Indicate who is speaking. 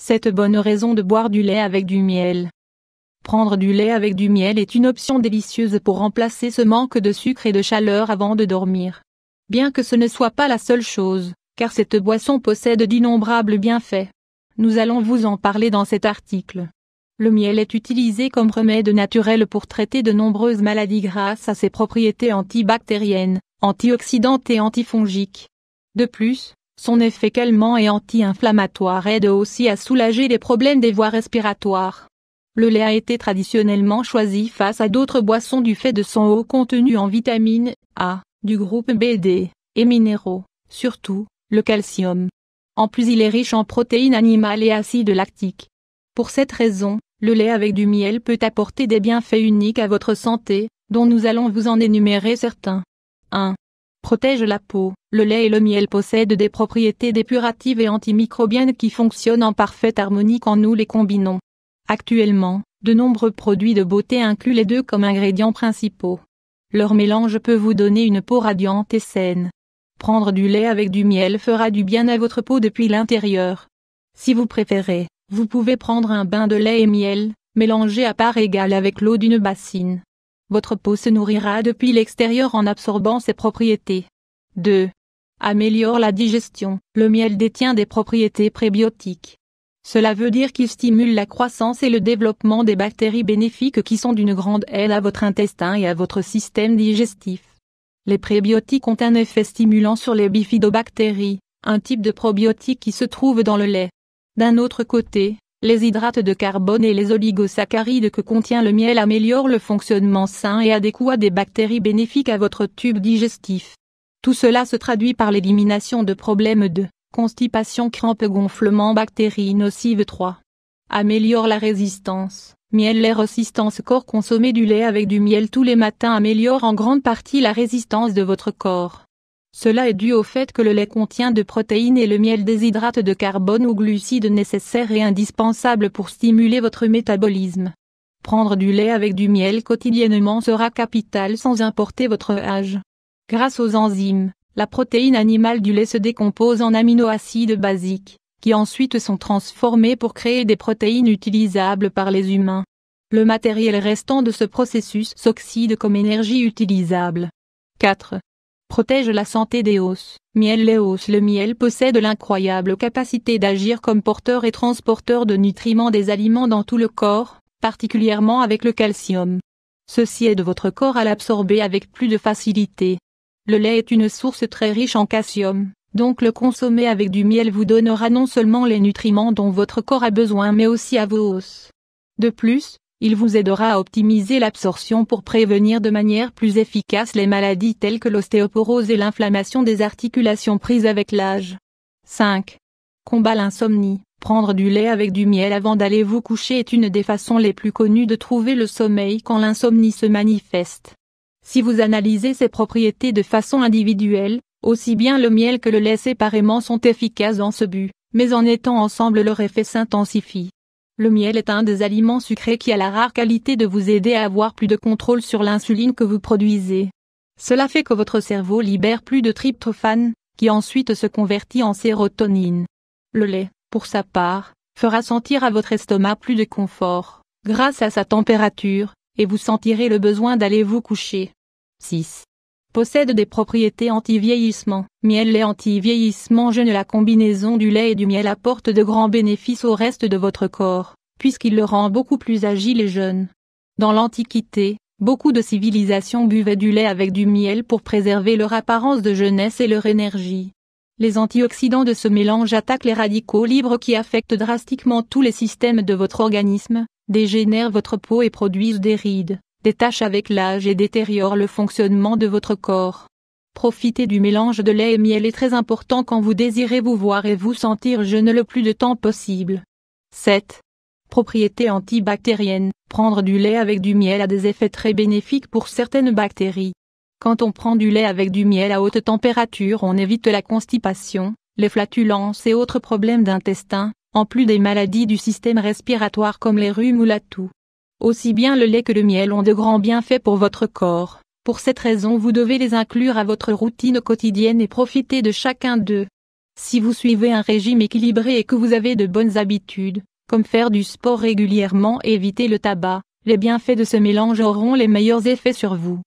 Speaker 1: Cette bonne raison de boire du lait avec du miel. Prendre du lait avec du miel est une option délicieuse pour remplacer ce manque de sucre et de chaleur avant de dormir. Bien que ce ne soit pas la seule chose, car cette boisson possède d'innombrables bienfaits. Nous allons vous en parler dans cet article. Le miel est utilisé comme remède naturel pour traiter de nombreuses maladies grâce à ses propriétés antibactériennes, antioxydantes et antifongiques. De plus, son effet calmant et anti-inflammatoire aide aussi à soulager les problèmes des voies respiratoires. Le lait a été traditionnellement choisi face à d'autres boissons du fait de son haut contenu en vitamines A, du groupe BD, et minéraux, surtout, le calcium. En plus il est riche en protéines animales et acides lactiques. Pour cette raison, le lait avec du miel peut apporter des bienfaits uniques à votre santé, dont nous allons vous en énumérer certains. 1 protège la peau. Le lait et le miel possèdent des propriétés dépuratives et antimicrobiennes qui fonctionnent en parfaite harmonie quand nous les combinons. Actuellement, de nombreux produits de beauté incluent les deux comme ingrédients principaux. Leur mélange peut vous donner une peau radiante et saine. Prendre du lait avec du miel fera du bien à votre peau depuis l'intérieur. Si vous préférez, vous pouvez prendre un bain de lait et miel, mélangé à part égale avec l'eau d'une bassine. Votre peau se nourrira depuis l'extérieur en absorbant ses propriétés. 2. Améliore la digestion. Le miel détient des propriétés prébiotiques. Cela veut dire qu'il stimule la croissance et le développement des bactéries bénéfiques qui sont d'une grande aide à votre intestin et à votre système digestif. Les prébiotiques ont un effet stimulant sur les bifidobactéries, un type de probiotique qui se trouve dans le lait. D'un autre côté, les hydrates de carbone et les oligosaccharides que contient le miel améliorent le fonctionnement sain et adéquat des bactéries bénéfiques à votre tube digestif. Tout cela se traduit par l'élimination de problèmes de constipation, crampes, gonflement, bactéries nocives 3. Améliore la résistance. Miel lait résistance corps consommer du lait avec du miel tous les matins améliore en grande partie la résistance de votre corps. Cela est dû au fait que le lait contient de protéines et le miel déshydrate de carbone ou glucides nécessaires et indispensables pour stimuler votre métabolisme. Prendre du lait avec du miel quotidiennement sera capital sans importer votre âge. Grâce aux enzymes, la protéine animale du lait se décompose en aminoacides basiques, qui ensuite sont transformés pour créer des protéines utilisables par les humains. Le matériel restant de ce processus s'oxyde comme énergie utilisable. 4 protège la santé des os. Miel Les os Le miel possède l'incroyable capacité d'agir comme porteur et transporteur de nutriments des aliments dans tout le corps, particulièrement avec le calcium. Ceci aide votre corps à l'absorber avec plus de facilité. Le lait est une source très riche en calcium, donc le consommer avec du miel vous donnera non seulement les nutriments dont votre corps a besoin mais aussi à vos os. De plus, il vous aidera à optimiser l'absorption pour prévenir de manière plus efficace les maladies telles que l'ostéoporose et l'inflammation des articulations prises avec l'âge. 5. Combat l'insomnie. Prendre du lait avec du miel avant d'aller vous coucher est une des façons les plus connues de trouver le sommeil quand l'insomnie se manifeste. Si vous analysez ses propriétés de façon individuelle, aussi bien le miel que le lait séparément sont efficaces en ce but, mais en étant ensemble leur effet s'intensifie. Le miel est un des aliments sucrés qui a la rare qualité de vous aider à avoir plus de contrôle sur l'insuline que vous produisez. Cela fait que votre cerveau libère plus de tryptophane, qui ensuite se convertit en sérotonine. Le lait, pour sa part, fera sentir à votre estomac plus de confort, grâce à sa température, et vous sentirez le besoin d'aller vous coucher. 6 possède des propriétés anti-vieillissement. Miel lait anti-vieillissement jeune La combinaison du lait et du miel apporte de grands bénéfices au reste de votre corps, puisqu'il le rend beaucoup plus agile et jeune. Dans l'Antiquité, beaucoup de civilisations buvaient du lait avec du miel pour préserver leur apparence de jeunesse et leur énergie. Les antioxydants de ce mélange attaquent les radicaux libres qui affectent drastiquement tous les systèmes de votre organisme, dégénèrent votre peau et produisent des rides détache avec l'âge et détériore le fonctionnement de votre corps. Profiter du mélange de lait et miel est très important quand vous désirez vous voir et vous sentir jeune le plus de temps possible. 7. Propriétés antibactérienne. Prendre du lait avec du miel a des effets très bénéfiques pour certaines bactéries. Quand on prend du lait avec du miel à haute température, on évite la constipation, les flatulences et autres problèmes d'intestin, en plus des maladies du système respiratoire comme les rhumes ou la toux. Aussi bien le lait que le miel ont de grands bienfaits pour votre corps. Pour cette raison vous devez les inclure à votre routine quotidienne et profiter de chacun d'eux. Si vous suivez un régime équilibré et que vous avez de bonnes habitudes, comme faire du sport régulièrement et éviter le tabac, les bienfaits de ce mélange auront les meilleurs effets sur vous.